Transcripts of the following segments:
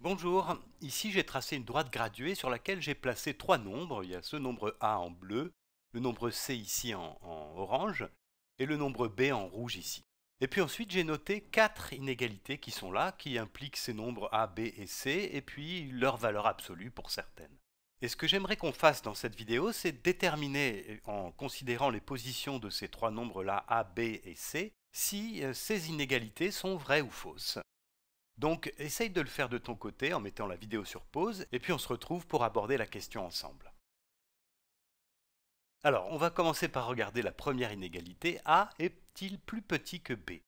Bonjour, ici j'ai tracé une droite graduée sur laquelle j'ai placé trois nombres. Il y a ce nombre A en bleu, le nombre C ici en, orange et le nombre B en rouge ici. Et puis ensuite j'ai noté quatre inégalités qui sont là, qui impliquent ces nombres A, B et C, et puis leur valeur absolue pour certaines. Et ce que j'aimerais qu'on fasse dans cette vidéo, c'est déterminer, euh, en considérant les positions de ces trois nombres-là, A, B et C, si euh, ces inégalités sont vraies ou fausses. Donc essaye de le faire de ton côté en mettant la vidéo sur pause et puis on se retrouve pour aborder la question ensemble. Alors on va commencer par regarder la première inégalité, A est-il plus petit que B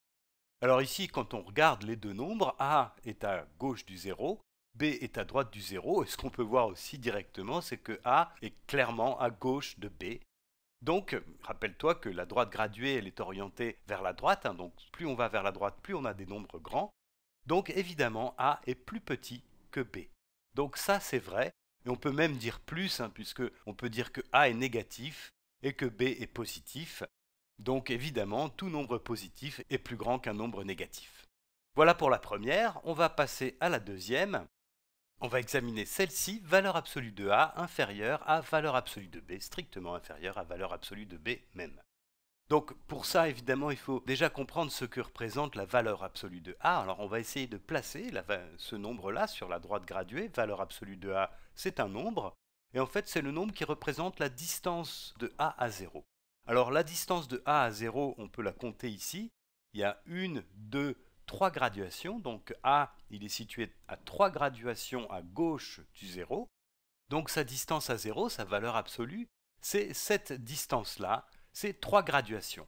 Alors ici quand on regarde les deux nombres, A est à gauche du 0, B est à droite du 0 et ce qu'on peut voir aussi directement c'est que A est clairement à gauche de B donc, rappelle-toi que la droite graduée, elle est orientée vers la droite, hein, donc plus on va vers la droite, plus on a des nombres grands. Donc évidemment, A est plus petit que B. Donc ça c'est vrai, et on peut même dire plus, puisqu'on hein, puisque on peut dire que A est négatif et que B est positif. Donc évidemment, tout nombre positif est plus grand qu'un nombre négatif. Voilà pour la première, on va passer à la deuxième. On va examiner celle-ci, valeur absolue de A inférieure à valeur absolue de B, strictement inférieure à valeur absolue de B même. Donc pour ça, évidemment, il faut déjà comprendre ce que représente la valeur absolue de A. Alors on va essayer de placer ce nombre-là sur la droite graduée. Valeur absolue de A, c'est un nombre. Et en fait, c'est le nombre qui représente la distance de A à 0. Alors la distance de A à 0, on peut la compter ici. Il y a une, deux, trois graduations. Donc A, il est situé à trois graduations à gauche du 0. Donc sa distance à 0, sa valeur absolue, c'est cette distance-là c'est trois graduations.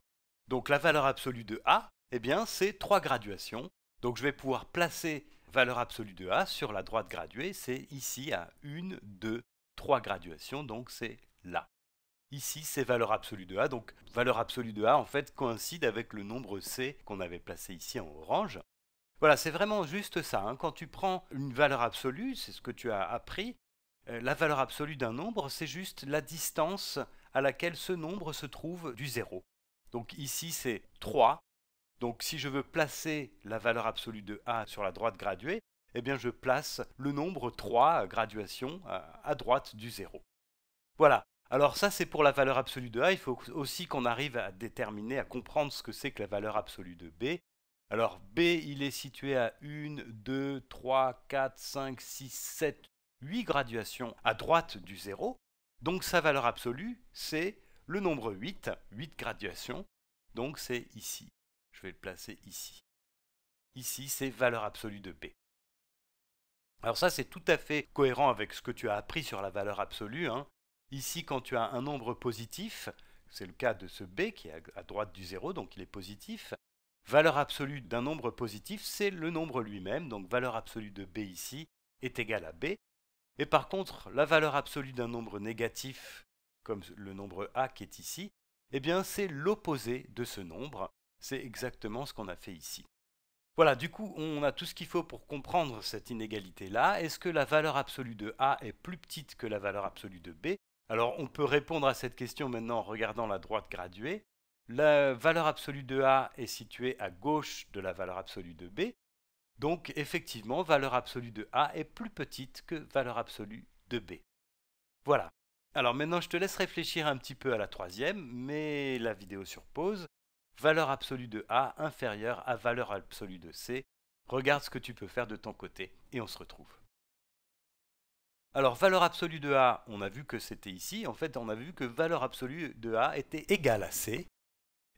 Donc la valeur absolue de A, eh bien, c'est trois graduations. Donc je vais pouvoir placer valeur absolue de A sur la droite graduée, c'est ici à 1, 2, 3 graduations, donc c'est là. Ici, c'est valeur absolue de A, donc valeur absolue de A en fait coïncide avec le nombre C qu'on avait placé ici en orange. Voilà, c'est vraiment juste ça. Hein. Quand tu prends une valeur absolue, c'est ce que tu as appris, euh, la valeur absolue d'un nombre, c'est juste la distance à laquelle ce nombre se trouve du 0. Donc ici c'est 3. Donc si je veux placer la valeur absolue de A sur la droite graduée, eh bien je place le nombre 3 graduation à droite du 0. Voilà. Alors ça c'est pour la valeur absolue de A, il faut aussi qu'on arrive à déterminer, à comprendre ce que c'est que la valeur absolue de B. Alors B il est situé à 1, 2, 3, 4, 5, 6, 7, 8 graduations à droite du 0. Donc sa valeur absolue, c'est le nombre 8, 8 graduations, donc c'est ici. Je vais le placer ici. Ici, c'est valeur absolue de B. Alors ça, c'est tout à fait cohérent avec ce que tu as appris sur la valeur absolue. Hein. Ici, quand tu as un nombre positif, c'est le cas de ce B qui est à droite du 0, donc il est positif. Valeur absolue d'un nombre positif, c'est le nombre lui-même, donc valeur absolue de B ici est égale à B. Et par contre, la valeur absolue d'un nombre négatif, comme le nombre a qui est ici, eh bien c'est l'opposé de ce nombre. C'est exactement ce qu'on a fait ici. Voilà, du coup, on a tout ce qu'il faut pour comprendre cette inégalité-là. Est-ce que la valeur absolue de A est plus petite que la valeur absolue de B Alors, on peut répondre à cette question maintenant en regardant la droite graduée. La valeur absolue de A est située à gauche de la valeur absolue de B, donc effectivement, valeur absolue de A est plus petite que valeur absolue de B. Voilà. Alors maintenant, je te laisse réfléchir un petit peu à la troisième, mais la vidéo sur pause. Valeur absolue de A inférieure à valeur absolue de C. Regarde ce que tu peux faire de ton côté et on se retrouve. Alors, valeur absolue de A, on a vu que c'était ici. En fait, on a vu que valeur absolue de A était égale à C.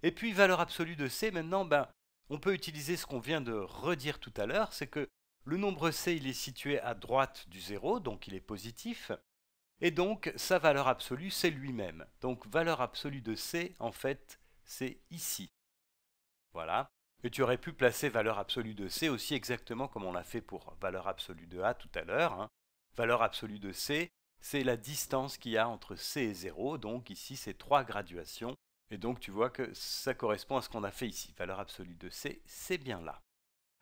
Et puis, valeur absolue de C, maintenant, ben, on peut utiliser ce qu'on vient de redire tout à l'heure, c'est que le nombre C il est situé à droite du 0, donc il est positif, et donc sa valeur absolue c'est lui-même. Donc valeur absolue de C, en fait, c'est ici. Voilà. Et tu aurais pu placer valeur absolue de C aussi exactement comme on l'a fait pour valeur absolue de A tout à l'heure. Hein. Valeur absolue de C, c'est la distance qu'il y a entre C et 0, donc ici c'est 3 graduations, et donc tu vois que ça correspond à ce qu'on a fait ici. Valeur absolue de C, c'est bien là.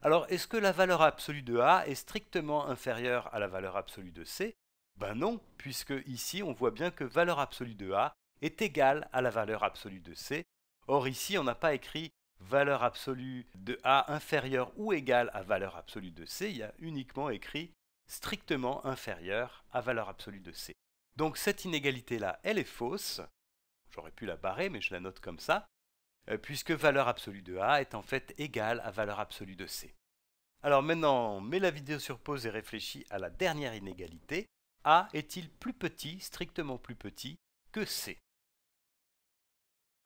Alors est-ce que la valeur absolue de A est strictement inférieure à la valeur absolue de C Ben non, puisque ici on voit bien que valeur absolue de A est égale à la valeur absolue de C. Or ici on n'a pas écrit valeur absolue de A inférieure ou égale à valeur absolue de C, il y a uniquement écrit strictement inférieure à valeur absolue de C. Donc cette inégalité-là, elle est fausse, J'aurais pu la barrer, mais je la note comme ça, euh, puisque valeur absolue de A est en fait égale à valeur absolue de C. Alors maintenant, met la vidéo sur pause et réfléchis à la dernière inégalité. A est-il plus petit, strictement plus petit, que C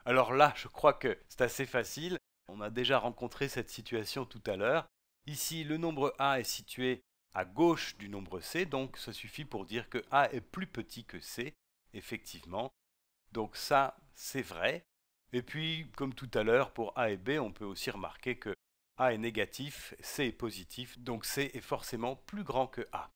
Alors là, je crois que c'est assez facile. On a déjà rencontré cette situation tout à l'heure. Ici, le nombre A est situé à gauche du nombre C, donc ça suffit pour dire que A est plus petit que C. Effectivement, donc ça, c'est vrai. Et puis, comme tout à l'heure, pour A et B, on peut aussi remarquer que A est négatif, C est positif, donc C est forcément plus grand que A.